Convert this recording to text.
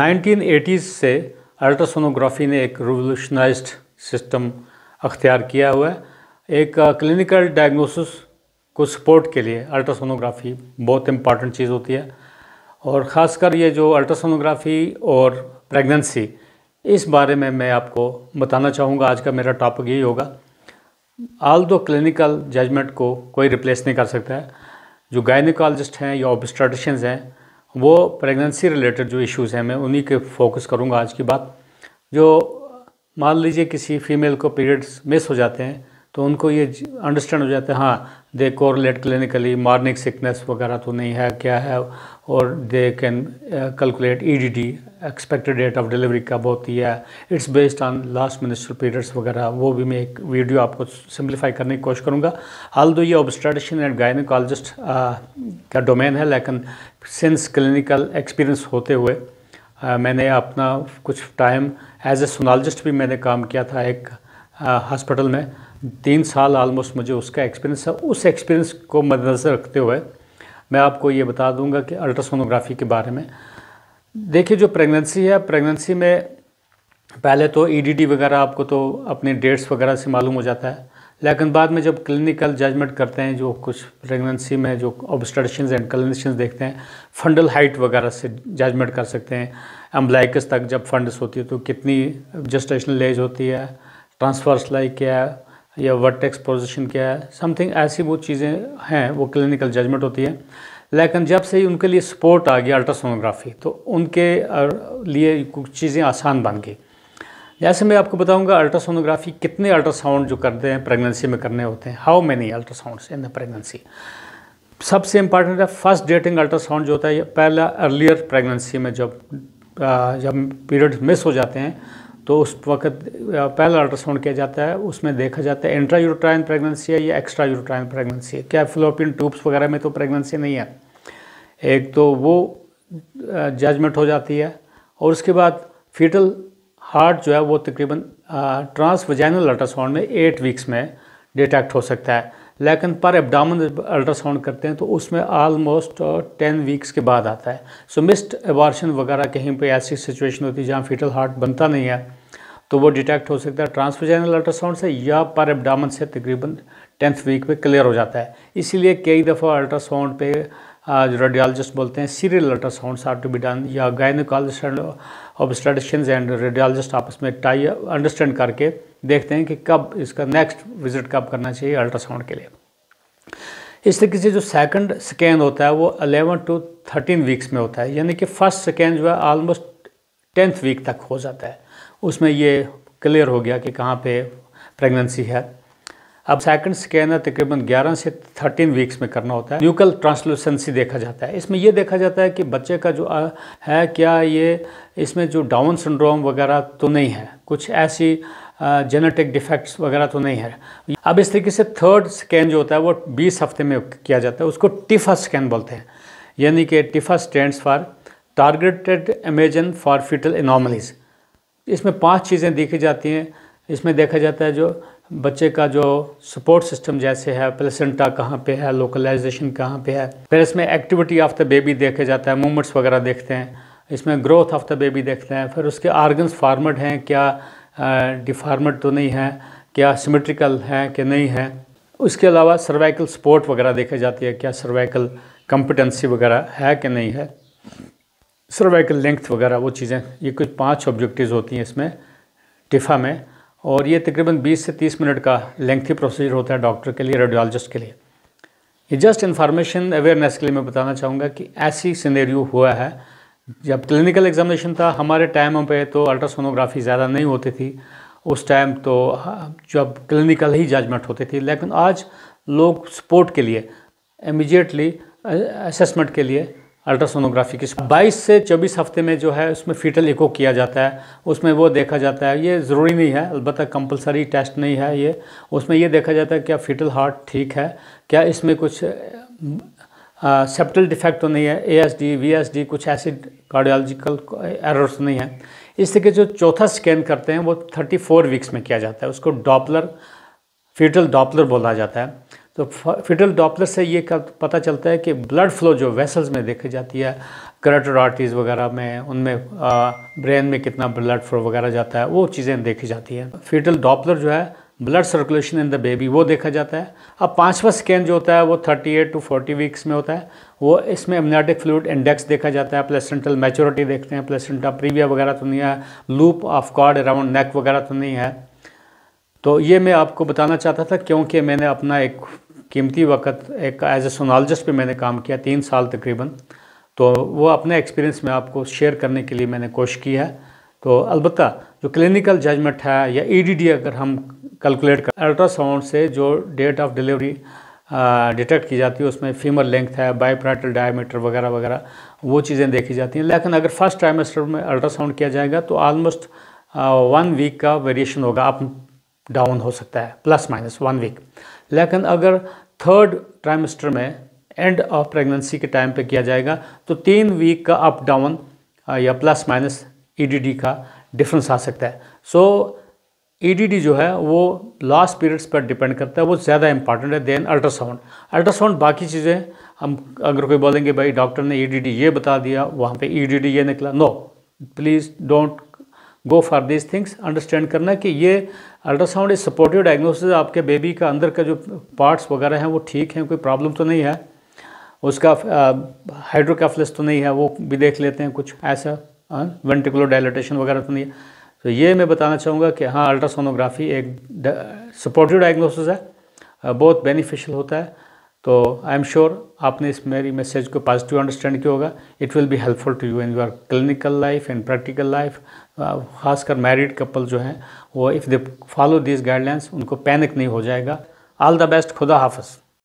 1980 से अल्ट्रासोनोग्राफी ने एक रिवोल्यूशनाइज्ड सिस्टम अख्तियार किया हुआ है एक क्लिनिकल डायग्नोसिस को सपोर्ट के लिए अल्ट्रासोनोग्राफी बहुत इम्पॉर्टेंट चीज़ होती है और ख़ासकर ये जो अल्ट्रासोनोग्राफी और प्रेगनेंसी इस बारे में मैं आपको बताना चाहूँगा आज का मेरा टॉपिक यही होगा आल दो क्लिनिकल जजमेंट को कोई रिप्लेस नहीं कर सकता है जो गायनिकोलॉजिस्ट हैं या ऑब्स्ट्रेटिशंस हैं वो प्रेगनेंसी रिलेटेड जो इश्यूज़ हैं मैं उन्हीं के फोकस करूँगा आज की बात जो मान लीजिए किसी फीमेल को पीरियड्स मिस हो जाते हैं तो उनको ये अंडरस्टैंड हो जाता है हाँ they correlate clinically morning sickness वगैरह तो नहीं है क्या है और they can calculate EDD expected date of delivery कब होती है it's based on last menstrual periods वगैरह वो भी मैं एक वीडियो आपको सिंप्लीफाई करने की कोशिश करूँगा हाल दो ये ऑब्स्ट्रेडिशन एंड गायनिकोलॉजिस्ट का डोमेन है लेकिन सिंस क्लिनिकल एक्सपीरियंस होते हुए uh, मैंने अपना कुछ टाइम एज ए सोनोलॉजिस्ट भी मैंने काम किया था एक हॉस्पिटल uh, में तीन साल आलमोस्ट मुझे उसका एक्सपीरियंस है उस एक्सपीरियंस को मद्देनज़र रखते हुए मैं आपको ये बता दूंगा कि अल्ट्रासोनोग्राफी के बारे में देखिए जो प्रेगनेंसी है प्रेगनेंसी में पहले तो ईडीडी e वगैरह आपको तो अपने डेट्स वगैरह से मालूम हो जाता है लेकिन बाद में जब क्लिनिकल जजमेंट करते हैं जो कुछ प्रेगनेंसी में जो ऑब्स्ट्रक्शन एंड क्लिनिशन देखते हैं फंडल हाइट वगैरह से जजमेंट कर सकते हैं एम्बलाइकस तक जब फंडस होती है तो कितनी जस्टेशनल एज होती है ट्रांसफर्स लाइक क्या है या वर्टेक्स पोजिशन क्या है समथिंग ऐसी वो चीज़ें हैं वो क्लिनिकल जजमेंट होती है लेकिन जब से ही उनके लिए सपोर्ट आ गया अल्ट्रासोनोग्राफी तो उनके लिए कुछ चीज़ें आसान बन गई जैसे मैं आपको बताऊंगा अल्ट्रासोनोग्राफी कितने अल्ट्रासाउंड जो करते हैं प्रेगनेंसी में करने होते हैं how many ultrasound in the pregnancy सबसे इंपॉर्टेंट है फर्स्ट डेटिंग अल्ट्रासाउंड जो होता है पहला अर्लियर प्रेगनेंसी में जब जब पीरियड मिस हो जाते हैं तो उस वक्त पहला अल्ट्रासाउंड किया जाता है उसमें देखा जाता है इंट्रा यूट्राइन प्रेगनेंसी है या एक्स्ट्रा यूट्राइन प्रेगनेंसी है क्या फ्लोपिन ट्यूब्स वगैरह में तो प्रेगनेंसी नहीं है एक तो वो जजमेंट हो जाती है और उसके बाद फीटल हार्ट जो है वो तकरीबन ट्रांसवजाइनल अल्ट्रासाउंड में एट वीक्स में डिटेक्ट हो सकता है लेकिन पर एबडामन अल्ट्रासाउंड करते हैं तो उसमें आलमोस्ट टेन वीक्स के बाद आता है सो मिस्ड एबार्शन वगैरह कहीं पे ऐसी सिचुएशन होती है जहाँ फीटल हार्ट बनता नहीं है तो वो डिटेक्ट हो सकता है ट्रांसफोजैनल अल्ट्रासाउंड से या पर एबडामन से तकरीबन टेंथ वीक पे क्लियर हो जाता है इसीलिए कई दफ़ा अल्ट्रासाउंड पे uh, जो रेडियोलॉजिस्ट बोलते हैं serial ultrasound are to be done या गायनोकॉलिस्ट ऑबस्ट्रेडिशन एंड रेडियोलॉजिस्ट आपस में टाई अंडरस्टैंड करके देखते हैं कि कब इसका नेक्स्ट विजिट कब करना चाहिए अल्ट्रासाउंड के लिए इस तरीके से जो सेकंड स्कैन होता है वो 11 टू 13 वीक्स में होता है यानी कि फर्स्ट स्कैन जो है ऑलमोस्ट टेंथ वीक तक हो जाता है उसमें ये क्लियर हो गया कि कहाँ पे प्रेगनेंसी है अब सेकंड स्कैनर तकरीबन 11 से 13 वीक्स में करना होता है न्यूकल ट्रांसलूसेंसी देखा जाता है इसमें यह देखा जाता है कि बच्चे का जो है क्या ये इसमें जो डाउन सिंड्रोम वगैरह तो नहीं है कुछ ऐसी जेनेटिक डिफेक्ट्स वगैरह तो नहीं है अब इस तरीके से थर्ड स्कैन जो होता है वो बीस हफ्ते में किया जाता है उसको टिफा स्कैन बोलते हैं यानी कि TIFFA stand for targeted imaging for fetal anomalies इसमें पांच चीज़ें देखी जाती हैं इसमें देखा जाता है जो बच्चे का जो सपोर्ट सिस्टम जैसे है प्लेसेंटा कहाँ पे है लोकलाइजेशन कहाँ पे है फिर इसमें एक्टिविटी ऑफ द बेबी देखे जाता है मूवमेंट्स वगैरह देखते हैं इसमें ग्रोथ ऑफ द बेबी देखते हैं फिर उसके आर्गन्स फार्मड हैं क्या डिफार्मड तो नहीं है क्या सिमेट्रिकल है कि नहीं है उसके अलावा सर्वाइकल सपोर्ट वगैरह देखी जाती है क्या सर्वाइकल कंपिटेंसी वगैरह है कि नहीं है सर्वाइकल लेंथ वगैरह वो चीज़ें ये कुछ पांच ऑब्जेक्टिव्स होती हैं इसमें टिफा में और ये तकरीबन 20 से 30 मिनट का लेंथी प्रोसीजर होता है डॉक्टर के लिए रेडियोलॉजिस्ट के लिए ये जस्ट इन्फॉर्मेशन अवेयरनेस के लिए मैं बताना चाहूँगा कि ऐसी सिनेरियो हुआ है जब क्लिनिकल एग्जामिनेशन था हमारे टाइम पे तो अल्ट्रासोनोग्राफी ज़्यादा नहीं होती थी उस टाइम तो हाँ, जब क्लिनिकल ही जजमेंट होती थी लेकिन आज लोग सपोर्ट के लिए इमिजिएटली असेसमेंट के लिए अल्ट्रासोनोग्राफी की 22 से 24 हफ्ते में जो है उसमें फीटल इको किया जाता है उसमें वो देखा जाता है ये ज़रूरी नहीं है अलबत्त कंपलसरी टेस्ट नहीं है ये उसमें ये देखा जाता है क्या फीटल हार्ट ठीक है क्या इसमें कुछ सेप्टल डिफेक्ट तो नहीं है A S D V S D कुछ ऐसी कार्डियोलॉजिकल एरर्स नहीं है इस तरह जो चौथा स्कैन करते हैं वो फोर वीक्स में किया जाता है उसको डॉपलर फीटल डॉपलर बोला जाता है तो फिटल डॉपलर से ये पता चलता है कि ब्लड फ्लो जो वेसल्स में देखी जाती है करटर आर्टीज़ वगैरह में उनमें ब्रेन में कितना ब्लड फ्लो वगैरह जाता है वो चीज़ें देखी जाती हैं फिटल डॉपलर जो है blood circulation in the baby वो देखा जाता है अब पाँचवा स्कैन जो होता है वो 38 टू 40 वीक्स में होता है वो इसमें एमनाटिक फ्लूड इंडेक्स देखा जाता है प्लेसेंटल मैच्योरिटी देखते हैं प्लेसेंटा प्रीविया वगैरह तो नहीं है loop of cord around neck वगैरह तो नहीं है तो ये मैं आपको बताना चाहता था क्योंकि मैंने अपना एक कीमती वक्त एक एज ए सोनालजिस्ट पे मैंने काम किया तीन साल तकरीबन तो वो अपने एक्सपीरियंस में आपको शेयर करने के लिए मैंने कोशिश की है तो अलबत्त जो क्लिनिकल जजमेंट है या ई e अगर हम कैलकुलेट कर अल्ट्रासाउंड से जो डेट ऑफ डिलीवरी डिटेक्ट की जाती है उसमें फीमर लेंथ है बायोप्राइटल डायमीटर वगैरह वगैरह वो चीज़ें देखी जाती हैं लेकिन अगर फर्स्ट टाइमेस्टर में अल्ट्रासाउंड किया जाएगा तो आलमोस्ट वन वीक का वेरिएशन होगा आप डाउन हो सकता है प्लस माइनस वन वीक लेकिन अगर थर्ड ट्राइमेस्टर में एंड ऑफ प्रेगनेंसी के टाइम पे किया जाएगा तो तीन वीक का अप डाउन या प्लस माइनस ईडीडी का डिफरेंस आ सकता है सो so, ईडीडी e जो है वो लास्ट पीरियड्स पर डिपेंड करता है वो ज़्यादा इंपॉर्टेंट है देन अल्ट्रासाउंड अल्ट्रासाउंड बाकी चीज़ें हम अगर कोई बोलेंगे भाई डॉक्टर ने ईडीडी e ये बता दिया वहाँ पे ईडीडी e ये निकला no please don't go for these things understand करना कि ये अल्ट्रासाउंड इज सपोर्टिव डायग्नोसिस आपके बेबी का अंदर का जो पार्ट्स वगैरह हैं वो ठीक हैं कोई प्रॉब्लम तो नहीं है उसका हाइड्रोकैफलिस तो नहीं है वो भी देख लेते हैं कुछ ऐसा वेंटिकुलर डायलिटेशन वगैरह तो नहीं है तो ये मैं बताना चाहूँगा कि हाँ अल्ट्रासोनोग्राफी एक सपोर्टिव डायग्नोसिस है बहुत बेनिफिशियल होता है तो आई एम श्योर आपने इस मेरी मैसेज को पॉजिटिव अंडरस्टैंड किया होगा it will be helpful to you in your clinical life and practical life खासकर मैरिड कपल जो हैं वो if they follow this guidelines उनको पैनिक नहीं हो जाएगा ऑल द बेस्ट खुदा हाफज़